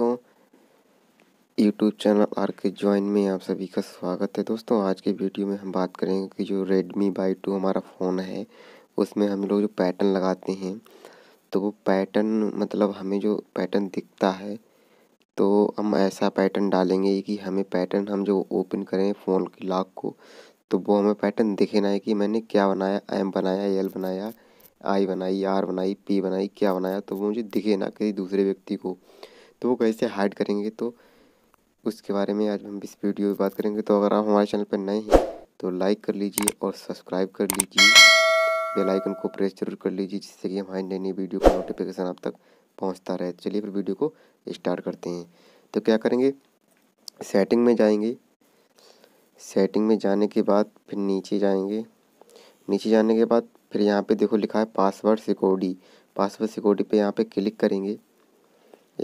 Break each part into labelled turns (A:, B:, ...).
A: दोस्तों YouTube channel आर के ज्वाइन में आप सभी का स्वागत है दोस्तों आज के वीडियो में हम बात करेंगे कि जो रेडमी बाई टू हमारा फ़ोन है उसमें हम लोग जो पैटर्न लगाते हैं तो वो पैटर्न मतलब हमें जो पैटर्न दिखता है तो हम ऐसा पैटर्न डालेंगे कि हमें पैटर्न हम जो ओपन करें फ़ोन की लॉक को तो वो हमें पैटर्न दिखे ना है कि मैंने क्या बनाया एम बनाया एल बनाया आई बनाई आर बनाई पी बनाई क्या बनाया तो वो मुझे दिखे ना किसी दूसरे व्यक्ति को तो वो कैसे हाइड करेंगे तो उसके बारे में आज हम इस वीडियो में बात करेंगे तो अगर आप हमारे चैनल पर नए हैं तो लाइक कर लीजिए और सब्सक्राइब कर लीजिए बेल आइकन को प्रेस जरूर कर लीजिए जिससे कि हमारी नई नई वीडियो का नोटिफिकेशन आप तक पहुंचता रहे चलिए फिर वीडियो को स्टार्ट करते हैं तो क्या करेंगे सेटिंग में जाएंगे सेटिंग में जाने के बाद फिर नीचे जाएंगे नीचे जाने के बाद फिर यहाँ पे देखो लिखा है पासवर्ड सिक्योरिटी पासवर्ड सिक्योरिटी पे यहाँ पे क्लिक करेंगे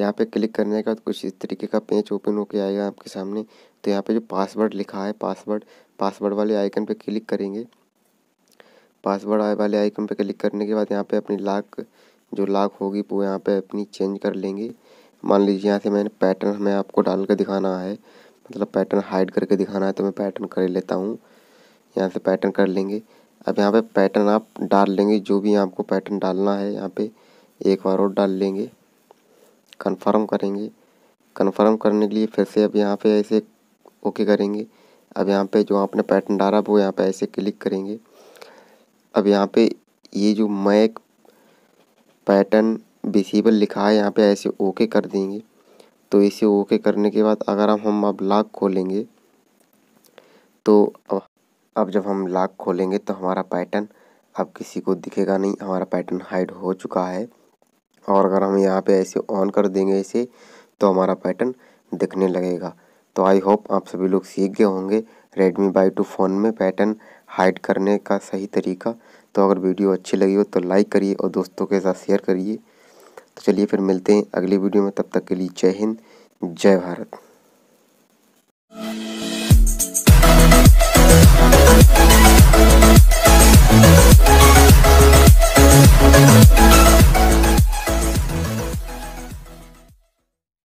A: यहाँ पे क्लिक करने के बाद कुछ इस तरीके का पेज ओपन होके आएगा आपके सामने तो यहाँ पे जो पासवर्ड लिखा है पासवर्ड पासवर्ड वाले आइकन पे क्लिक करेंगे पासवर्ड वाले आइकन पे क्लिक करने के बाद यहाँ पे अपनी लॉक जो लॉक होगी वो यहाँ पे अपनी चेंज कर लेंगे मान लीजिए यहाँ से मैंने पैटर्न हमें आपको डाल कर दिखाना है मतलब पैटर्न हाइड करके दिखाना है तो मैं पैटर्न कर लेता हूँ यहाँ से पैटर्न कर लेंगे अब यहाँ पे पैटर्न आप डाल लेंगे जो भी आपको पैटर्न डालना है यहाँ पे एक बार और डाल लेंगे कन्फर्म करेंगे कन्फर्म करने के लिए फिर से अब यहाँ पे ऐसे ओके करेंगे अब यहाँ पे जो आपने पैटर्न डाला वो यहाँ पे ऐसे क्लिक करेंगे अब यहाँ पे ये जो मैक पैटर्न विसीबल लिखा है यहाँ पे ऐसे ओके कर देंगे तो इसे ओके करने के बाद अगर हम हम अब लाक खोलेंगे तो अब अब जब हम लाक खोलेंगे तो हमारा पैटर्न अब किसी को दिखेगा नहीं हमारा पैटर्न हाइड हो चुका है और अगर हम यहाँ पे ऐसे ऑन कर देंगे इसे तो हमारा पैटर्न दिखने लगेगा तो आई होप आप सभी लोग सीख गए होंगे रेडमी बाई टू फ़ोन में पैटर्न हाइड करने का सही तरीका तो अगर वीडियो अच्छी लगी हो तो लाइक करिए और दोस्तों के साथ शेयर करिए तो चलिए फिर मिलते हैं अगली वीडियो में तब तक के लिए जय हिंद जय भारत